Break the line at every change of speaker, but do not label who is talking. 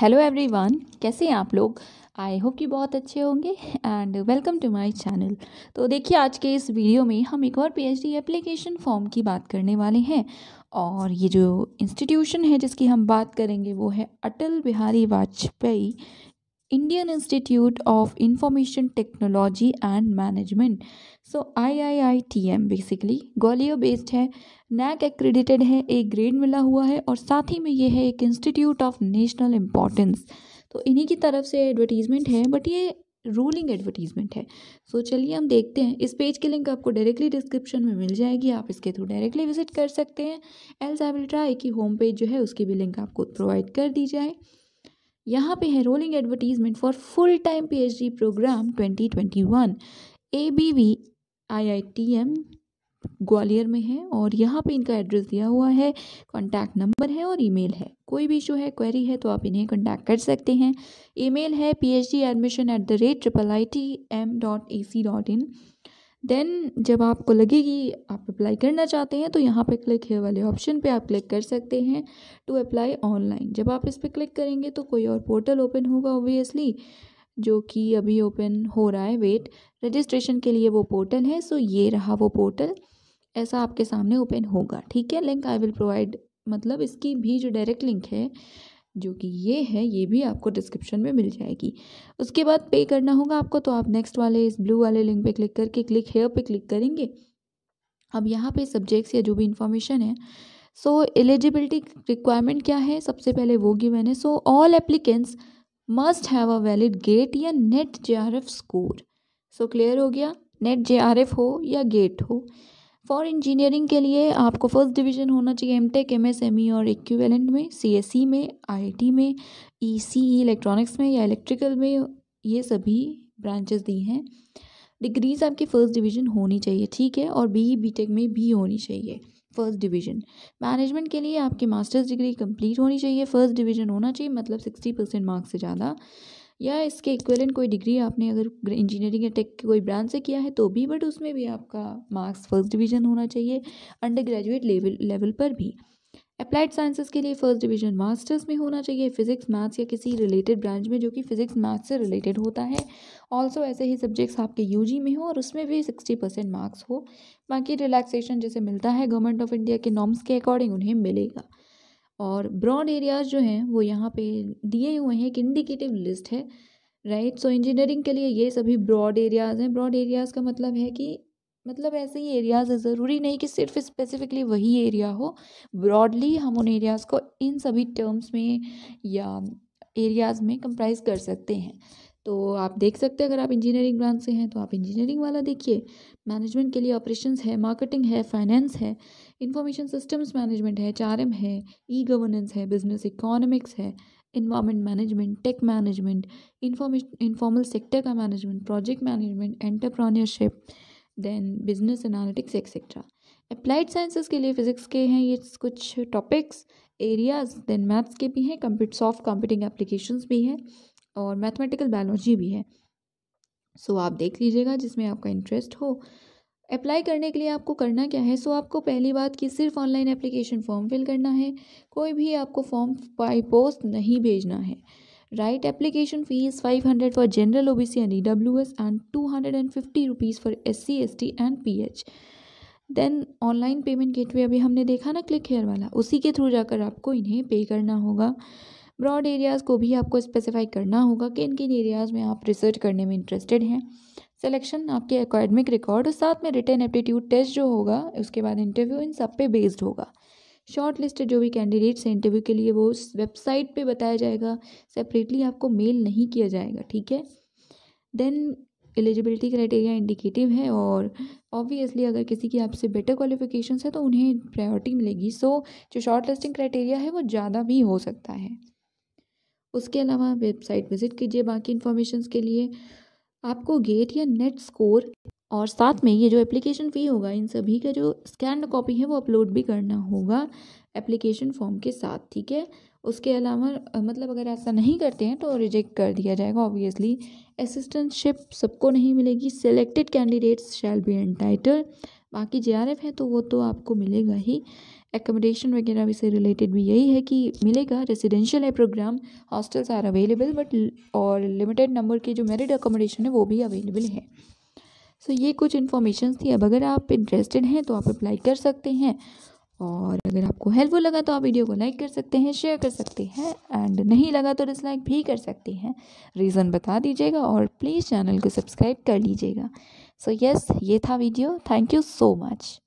hello everyone कैसे हैं आप लोग आई होप कि बहुत अच्छे होंगे and welcome to my channel तो देखिए आज के इस वीडियो में हम एक और पीएचडी एप्लीकेशन फॉर्म की बात करने वाले हैं और ये जो इंस्टीट्यूशन है जिसकी हम बात करेंगे वो है Atal Bihari Vajpayee Indian Institute of Information Technology and Management so I I I T M basically Gwalior based है नैक एक्रेडिटेड है एक ग्रेड मिला हुआ है और साथ ही में ये है एक इंस्टीट्यूट ऑफ नेशनल इम्पॉर्टेंस तो इन्हीं की तरफ से एडवर्टीज़मेंट है बट ये रूलिंग एडवर्टीज़मेंट है सो so, चलिए हम देखते हैं इस पेज की लिंक आपको डायरेक्टली डिस्क्रिप्शन में मिल जाएगी आप इसके थ्रू डायरेक्टली विजिट कर सकते हैं एल्स आई विल ट्राई की होम पेज जो है उसकी भी लिंक आपको प्रोवाइड कर दी जाए यहाँ पे है rolling advertisement for full time PhD program 2021 ABV IITM Gwalior में है और यहाँ पे इनका एड्रेस दिया हुआ है कॉन्टैक्ट नंबर है और ईमेल है कोई भी इशू है क्वेरी है तो आप इन्हें कॉन्टैक्ट कर सकते हैं ईमेल है P H D admission at the rate triple I T M dot A C dot in then जब आपको लगेगी आप अप्लाई करना चाहते हैं तो यहाँ पे क्लिक है वाले ऑप्शन पे आप क्लिक कर सकते हैं टू अप्लाई ऑनलाइन जब आप इस पर क्लिक करेंगे तो कोई और पोर्टल ओपन होगा ओबियसली जो कि अभी ओपन हो रहा है वेट रजिस्ट्रेशन के लिए वो पोर्टल है सो ये रहा वो पोर्टल ऐसा आपके सामने ओपन होगा ठीक है लिंक आई विल प्रोवाइड मतलब इसकी भी जो डायरेक्ट लिंक है जो कि ये है ये भी आपको डिस्क्रिप्शन में मिल जाएगी उसके बाद पे करना होगा आपको तो आप नेक्स्ट वाले इस ब्लू वाले लिंक पे क्लिक करके क्लिक हेयर पे क्लिक करेंगे अब यहाँ पे सब्जेक्ट्स या जो भी इंफॉर्मेशन है सो एलिजिबिलिटी रिक्वायरमेंट क्या है सबसे पहले वो की मैंने so all applicants must have a valid GATE या NET J score so clear हो गया नेट जे हो या गेट हो फॉर इंजीनियरिंग के लिए आपको फर्स्ट डिवीजन होना चाहिए M tech M S M E और इक्विवेलेंट में सी एस ई में आई आई टी में ई सी ई इलेक्ट्रॉनिक्स में या इलेक्ट्रिकल में ये सभी ब्रांचेस दी हैं डिग्रीज आपकी फ़र्स्ट डिवीजन होनी चाहिए ठीक है और बी बी टेक में भी होनी चाहिए फर्स्ट डिवीजन मैनेजमेंट के लिए आपकी मास्टर्स डिग्री कंप्लीट होनी चाहिए फर्स्ट डिवीजन होना चाहिए मतलब सिक्सटी परसेंट मार्क्स से ज़्यादा या इसके इक्वलेंट कोई डिग्री आपने अगर इंजीनियरिंग या टेक के कोई ब्रांच से किया है तो भी बट उसमें भी आपका मार्क्स फर्स्ट डिवीजन होना चाहिए अंडर ग्रेजुएट लेवल लेवल पर भी अप्लाइड साइंसेज के लिए फर्स्ट डिवीजन मास्टर्स में होना चाहिए फिजिक्स मैथ्स या किसी रिलेटेड ब्रांच में जो कि फिजिक्स मैथ्स से रिलेटेड होता है ऑल्सो ऐसे ही सब्जेक्ट्स आपके यू में हो और उसमें भी सिक्सटी परसेंट मार्क्स हो बाकी रिलैक्सेशन जैसे मिलता है गवर्नमेंट ऑफ इंडिया के नॉर्म्स के अकॉर्डिंग उन्हें मिलेगा और ब्रॉड एरियाज़ जो हैं वो यहाँ पे दिए हुए हैं एक इंडिकेटिव लिस्ट है राइट सो इंजीनियरिंग के लिए ये सभी ब्रॉड एरियाज़ हैं ब्रॉड एरियाज़ का मतलब है कि मतलब ऐसे ही एरियाज़ है ज़रूरी नहीं कि सिर्फ स्पेसिफिकली वही एरिया हो ब्रॉडली हम उन एरियाज़ को इन सभी टर्म्स में या एरियाज़ में कंप्राइज कर सकते हैं तो आप देख सकते हैं अगर आप इंजीनियरिंग ब्रांच से हैं तो आप इंजीनियरिंग वाला देखिए मैनेजमेंट के लिए ऑपरेशंस है मार्केटिंग है फाइनेंस है इंफॉर्मेशन सिस्टम्स मैनेजमेंट है एच है ई गवर्नेंस है बिजनेस इकोनॉमिक्स है environment management tech management information informal sector का management project management entrepreneurship then business analytics etcetera applied sciences के लिए फिजिक्स के हैं ये कुछ टॉपिक्स एरियाज देन मैथ्स के भी हैं कंप्यूट सॉफ्ट कंप्यूटिंग एप्लीकेशंस भी हैं और मैथमेटिकल बायोलॉजी भी है सो आप देख लीजिएगा जिसमें आपका इंटरेस्ट हो अप्लाई करने के लिए आपको करना क्या है सो आपको पहली बात कि सिर्फ ऑनलाइन एप्लीकेशन फॉर्म फिल करना है कोई भी आपको फॉर्म बाई पोस्ट नहीं भेजना है right application fees five hundred for general O B C and E W S and two hundred and fifty rupees for S C S T and P H then online payment gateway अभी हमने देखा ना click here वाला उसी के through जाकर आपको इन्हें पे करना होगा ब्रॉड एरियाज़ को भी आपको स्पेसिफाई करना होगा कि इन किन एरियाज़ में आप रिसर्च करने में इंटरेस्टेड हैं सिलेक्शन आपके एकेडमिक रिकॉर्ड और साथ में रिटर्न एप्टीट्यूड टेस्ट जो होगा उसके बाद इंटरव्यू इन सब पे बेस्ड होगा शॉर्ट लिस्टेड जो भी कैंडिडेट्स हैं इंटरव्यू के लिए वो उस वेबसाइट पे बताया जाएगा सेपरेटली आपको मेल नहीं किया जाएगा ठीक है देन एलिजिबिलिटी क्राइटेरिया इंडिकेटिव है और ऑब्वियसली अगर किसी की आपसे बेटर क्वालिफिकेशन है तो उन्हें प्रायोरिटी मिलेगी सो so, जो शॉर्ट लिस्टिंग क्राइटेरिया है वो ज़्यादा भी हो सकता है उसके अलावा वेबसाइट विज़िट कीजिए बाकी इन्फॉर्मेशन के लिए आपको गेट या नेट स्कोर और साथ में ये जो एप्लीकेशन फ़ी होगा इन सभी का जो स्कैंड कॉपी है वो अपलोड भी करना होगा एप्लीकेशन फॉर्म के साथ ठीक है उसके अलावा मतलब अगर ऐसा नहीं करते हैं तो रिजेक्ट कर दिया जाएगा ऑब्वियसली असिस्टेंटशिप सबको नहीं मिलेगी selected candidates shall be entitle बाकी जे आर एफ है तो वो तो आपको मिलेगा ही एकोमोडेशन वगैरह से रिलेटेड भी यही है कि मिलेगा रेजिडेंशियल है program hostels are available but और लिमिटेड नंबर के जो मेरिड एकोमोडेशन है वो भी अवेलेबल है सो so, ये कुछ इन्फॉर्मेशन थी अब अगर आप इंटरेस्टेड हैं तो आप अप्लाई कर सकते हैं और अगर आपको हेल्पफुल लगा तो आप वीडियो को लाइक कर सकते हैं शेयर कर सकते हैं एंड नहीं लगा तो डिसलाइक भी कर सकते हैं रीज़न बता दीजिएगा और प्लीज़ चैनल को सब्सक्राइब कर लीजिएगा सो यस ये था video thank you so much